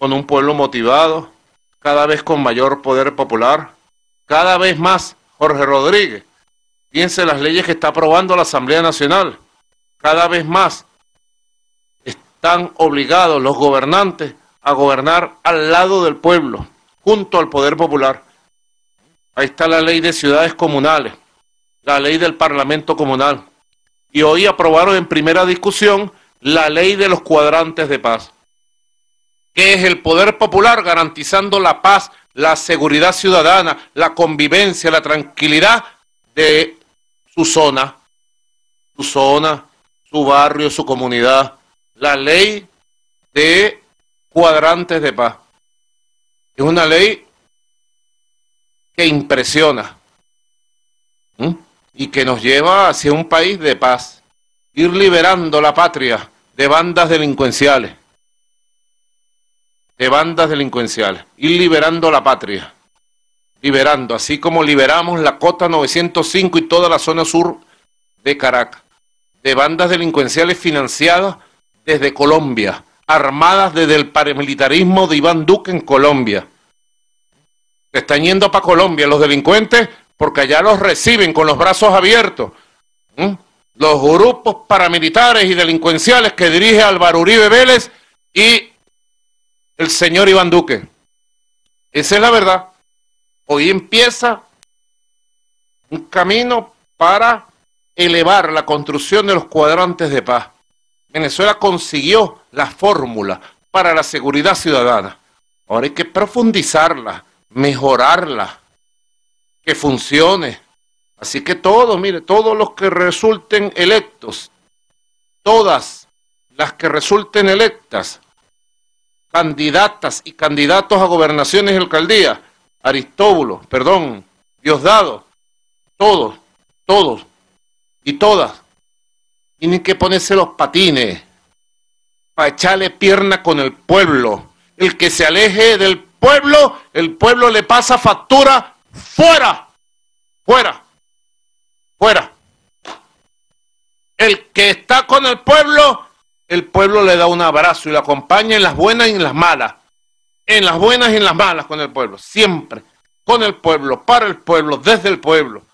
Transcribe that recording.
con un pueblo motivado, cada vez con mayor poder popular, cada vez más Jorge Rodríguez. Piense las leyes que está aprobando la Asamblea Nacional. Cada vez más están obligados los gobernantes a gobernar al lado del pueblo, junto al poder popular. Ahí está la ley de ciudades comunales, la ley del Parlamento Comunal. Y hoy aprobaron en primera discusión la ley de los cuadrantes de paz que es el poder popular garantizando la paz, la seguridad ciudadana, la convivencia, la tranquilidad de su zona, su zona, su barrio, su comunidad. La ley de cuadrantes de paz. Es una ley que impresiona y que nos lleva hacia un país de paz, ir liberando la patria de bandas delincuenciales de bandas delincuenciales, ir liberando la patria, liberando, así como liberamos la cota 905 y toda la zona sur de Caracas, de bandas delincuenciales financiadas desde Colombia, armadas desde el paramilitarismo de Iván Duque en Colombia. Están yendo para Colombia los delincuentes porque allá los reciben con los brazos abiertos. Los grupos paramilitares y delincuenciales que dirige Álvaro Uribe Vélez y el señor Iván Duque. Esa es la verdad. Hoy empieza un camino para elevar la construcción de los cuadrantes de paz. Venezuela consiguió la fórmula para la seguridad ciudadana. Ahora hay que profundizarla, mejorarla, que funcione. Así que todos, mire, todos los que resulten electos, todas las que resulten electas, candidatas y candidatos a gobernaciones y alcaldías, Aristóbulo, perdón, Diosdado, todos, todos y todas, tienen que ponerse los patines para echarle pierna con el pueblo. El que se aleje del pueblo, el pueblo le pasa factura fuera, fuera, fuera. El que está con el pueblo el pueblo le da un abrazo y lo acompaña en las buenas y en las malas. En las buenas y en las malas con el pueblo. Siempre. Con el pueblo, para el pueblo, desde el pueblo.